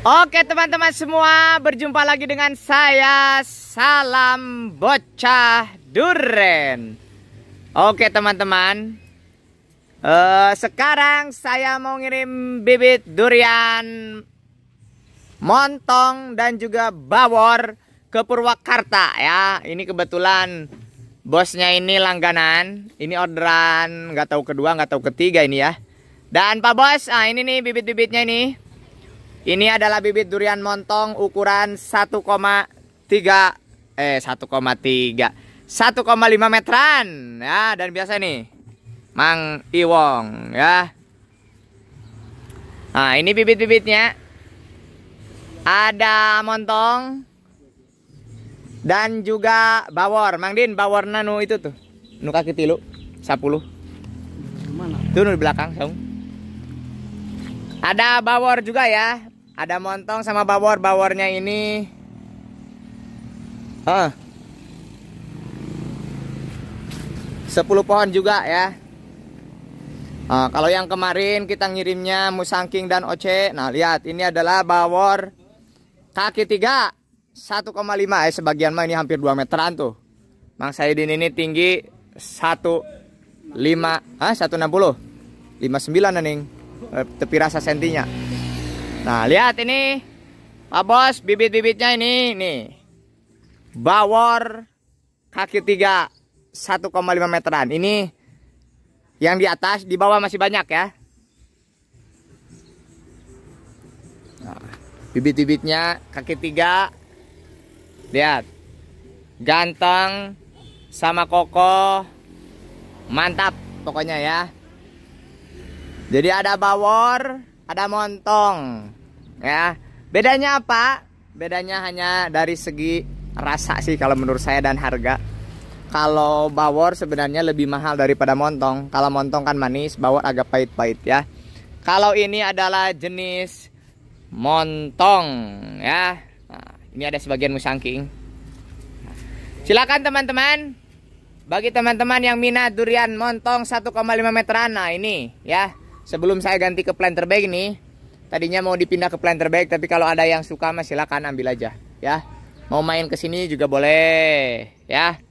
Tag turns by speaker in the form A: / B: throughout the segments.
A: Oke teman-teman semua, berjumpa lagi dengan saya Salam Bocah Duren. Oke teman-teman, uh, sekarang saya mau ngirim bibit durian montong dan juga bawor ke Purwakarta ya. Ini kebetulan bosnya ini langganan, ini orderan gak tahu kedua gak tahu ketiga ini ya. Dan Pak Bos, ah ini nih bibit-bibitnya ini. Ini adalah bibit durian montong ukuran 1,3 eh 1,3 1,5 meteran ya dan biasa nih Mang Iwong ya. Nah, ini bibit-bibitnya. Ada montong dan juga bawor. Mang Din, bawor nanu itu tuh. Nu kaki tilu 10. Mana? Tuh di belakang, Song. Ada bawor juga ya. Ada montong sama bawor. Bawornya ini ah. Uh, 10 pohon juga ya. uh, kalau yang kemarin kita ngirimnya musangking dan oce. Nah, lihat ini adalah bawor kaki 3 1,5 eh sebagian mah ini hampir 2 meteran tuh. Mang Saidin ini tinggi 1 5 ah 160. 59 neng Tepi rasa sentinya. Nah, lihat ini Pak Bos, bibit-bibitnya ini nih. Bawor kaki 3 1,5 meteran. Ini yang di atas, di bawah masih banyak ya. Nah, bibit-bibitnya kaki tiga, Lihat. Ganteng sama kokoh. Mantap pokoknya ya. Jadi ada bawor ada montong ya bedanya apa bedanya hanya dari segi rasa sih kalau menurut saya dan harga kalau bawor sebenarnya lebih mahal daripada montong kalau montong kan manis bawor agak pahit-pahit ya kalau ini adalah jenis montong ya nah, ini ada sebagian musangking silakan teman-teman bagi teman-teman yang minat durian montong 1,5 meteran nah ini ya sebelum saya ganti ke planter bag ini tadinya mau dipindah ke planter bag tapi kalau ada yang suka mas silakan ambil aja ya mau main ke sini juga boleh ya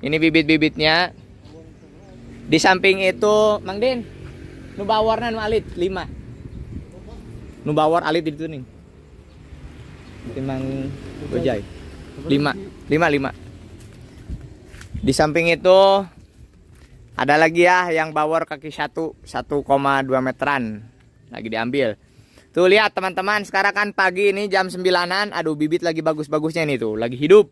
A: ini bibit-bibitnya di samping itu Mang Din nubawarna nu alit 5 nubawar alit itu nih timang Gojai 5 5 5 di samping itu ada lagi ya yang bawor kaki satu 1,2 meteran lagi diambil. Tuh lihat teman-teman, sekarang kan pagi ini jam 9-an. Aduh, bibit lagi bagus-bagusnya nih tuh, lagi hidup.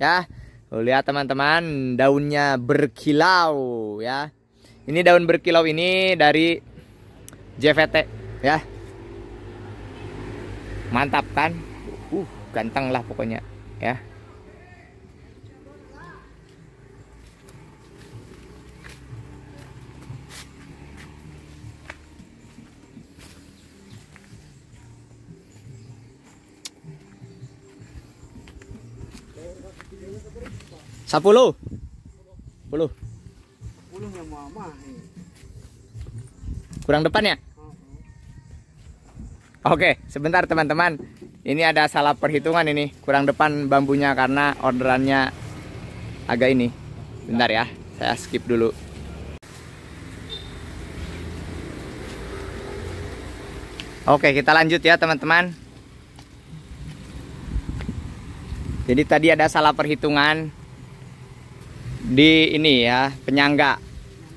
A: Ya. Tuh lihat teman-teman, daunnya berkilau ya. Ini daun berkilau ini dari JVT ya. Mantap kan? Uh, ganteng lah pokoknya ya. Sepuluh. Sepuluh. yang mama. Kurang depan ya? Oke, sebentar teman-teman. Ini ada salah perhitungan ini. Kurang depan bambunya karena orderannya agak ini. Bentar ya, saya skip dulu. Oke, kita lanjut ya teman-teman. Jadi tadi ada salah perhitungan di ini ya, penyangga.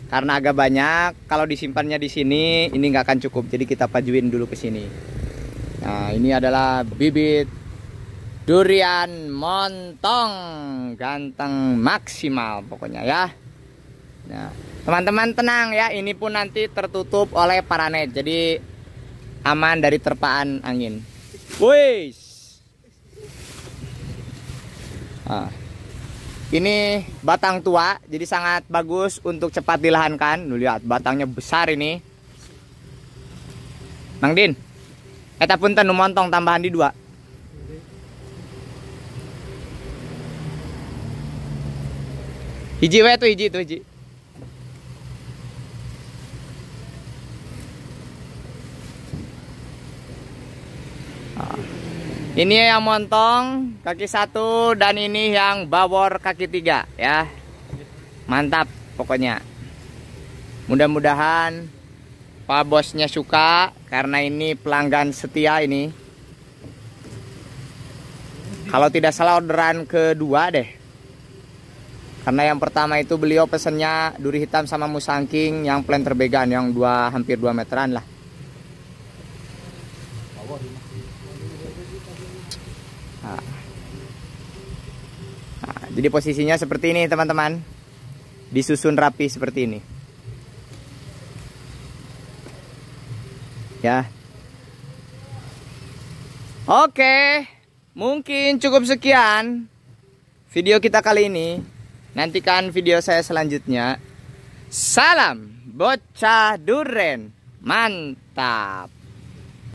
A: Karena agak banyak, kalau disimpannya di sini ini nggak akan cukup. Jadi kita pajuin dulu ke sini. Nah, ini adalah bibit durian montong ganteng maksimal pokoknya ya. Nah, teman-teman tenang ya, ini pun nanti tertutup oleh paranet. Jadi aman dari terpaan angin. Wuih! Nah, ini batang tua, jadi sangat bagus untuk cepat dilahankan. Lu lihat batangnya besar ini. Mang Din, kita pun tenu montong tambahan di dua. Hiji we tuh hiji tuh hiji. Ini yang montong kaki satu dan ini yang bawor kaki tiga ya. Mantap pokoknya. Mudah-mudahan Pak bosnya suka karena ini pelanggan setia ini. Kalau tidak salah orderan kedua deh. Karena yang pertama itu beliau pesennya duri hitam sama musangking yang plan terbegan yang dua hampir 2 meteran lah. Jadi posisinya seperti ini teman-teman. Disusun rapi seperti ini. Ya. Oke, mungkin cukup sekian video kita kali ini. Nantikan video saya selanjutnya. Salam bocah duren. Mantap.